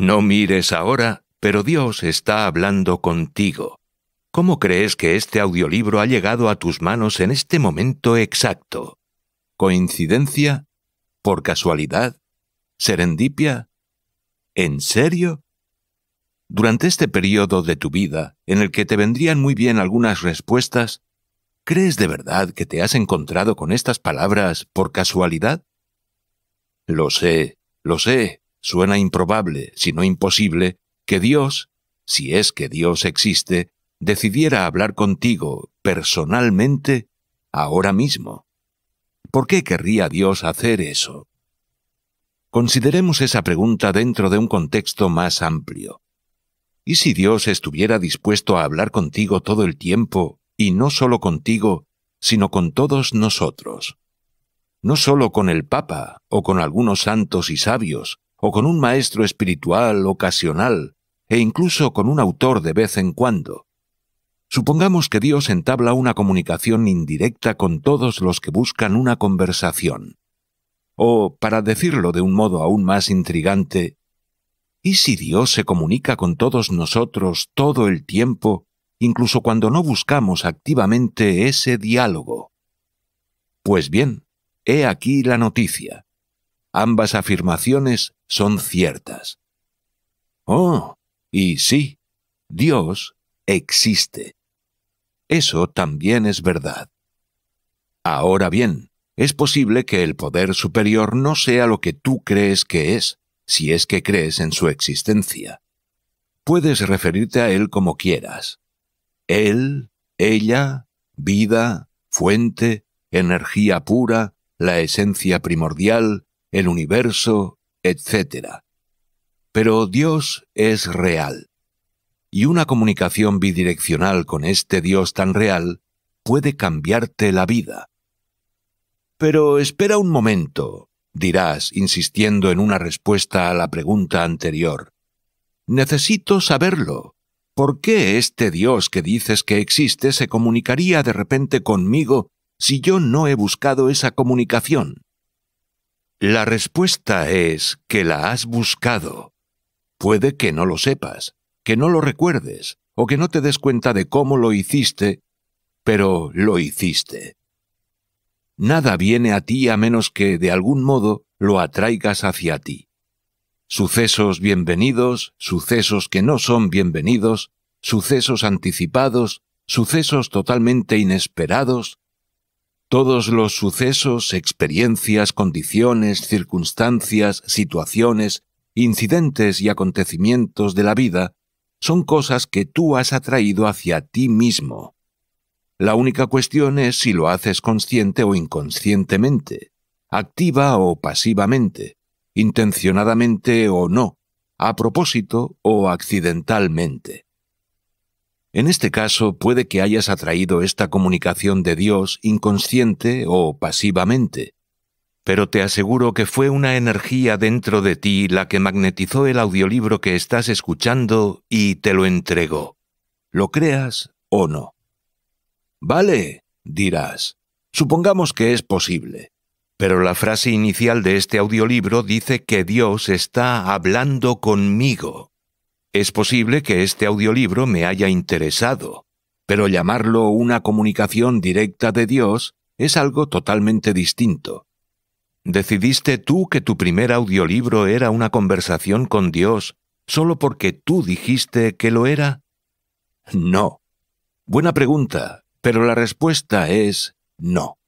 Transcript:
No mires ahora, pero Dios está hablando contigo. ¿Cómo crees que este audiolibro ha llegado a tus manos en este momento exacto? ¿Coincidencia? ¿Por casualidad? ¿Serendipia? ¿En serio? Durante este periodo de tu vida, en el que te vendrían muy bien algunas respuestas, ¿crees de verdad que te has encontrado con estas palabras por casualidad? Lo sé, lo sé, suena improbable, si no imposible, que Dios, si es que Dios existe, decidiera hablar contigo personalmente ahora mismo. ¿Por qué querría Dios hacer eso? Consideremos esa pregunta dentro de un contexto más amplio. ¿Y si Dios estuviera dispuesto a hablar contigo todo el tiempo, y no solo contigo, sino con todos nosotros? No solo con el Papa o con algunos santos y sabios, o con un maestro espiritual ocasional, e incluso con un autor de vez en cuando. Supongamos que Dios entabla una comunicación indirecta con todos los que buscan una conversación. O, para decirlo de un modo aún más intrigante, ¿y si Dios se comunica con todos nosotros todo el tiempo, incluso cuando no buscamos activamente ese diálogo? Pues bien, he aquí la noticia. Ambas afirmaciones son ciertas. Oh, y sí, Dios existe. Eso también es verdad. Ahora bien, es posible que el poder superior no sea lo que tú crees que es, si es que crees en su existencia. Puedes referirte a él como quieras. Él, ella, vida, fuente, energía pura, la esencia primordial, el universo, etc. Pero Dios es real. Y una comunicación bidireccional con este Dios tan real puede cambiarte la vida. Pero espera un momento, dirás, insistiendo en una respuesta a la pregunta anterior. Necesito saberlo. ¿Por qué este Dios que dices que existe se comunicaría de repente conmigo si yo no he buscado esa comunicación? La respuesta es que la has buscado. Puede que no lo sepas, que no lo recuerdes o que no te des cuenta de cómo lo hiciste, pero lo hiciste. Nada viene a ti a menos que de algún modo lo atraigas hacia ti. Sucesos bienvenidos, sucesos que no son bienvenidos, sucesos anticipados, sucesos totalmente inesperados, todos los sucesos, experiencias, condiciones, circunstancias, situaciones, incidentes y acontecimientos de la vida son cosas que tú has atraído hacia ti mismo. La única cuestión es si lo haces consciente o inconscientemente, activa o pasivamente, intencionadamente o no, a propósito o accidentalmente. En este caso puede que hayas atraído esta comunicación de Dios inconsciente o pasivamente, pero te aseguro que fue una energía dentro de ti la que magnetizó el audiolibro que estás escuchando y te lo entregó. Lo creas o no. Vale, dirás. Supongamos que es posible. Pero la frase inicial de este audiolibro dice que Dios está hablando conmigo. Es posible que este audiolibro me haya interesado, pero llamarlo una comunicación directa de Dios es algo totalmente distinto. Decidiste tú que tu primer audiolibro era una conversación con Dios solo porque tú dijiste que lo era? No. Buena pregunta, pero la respuesta es no.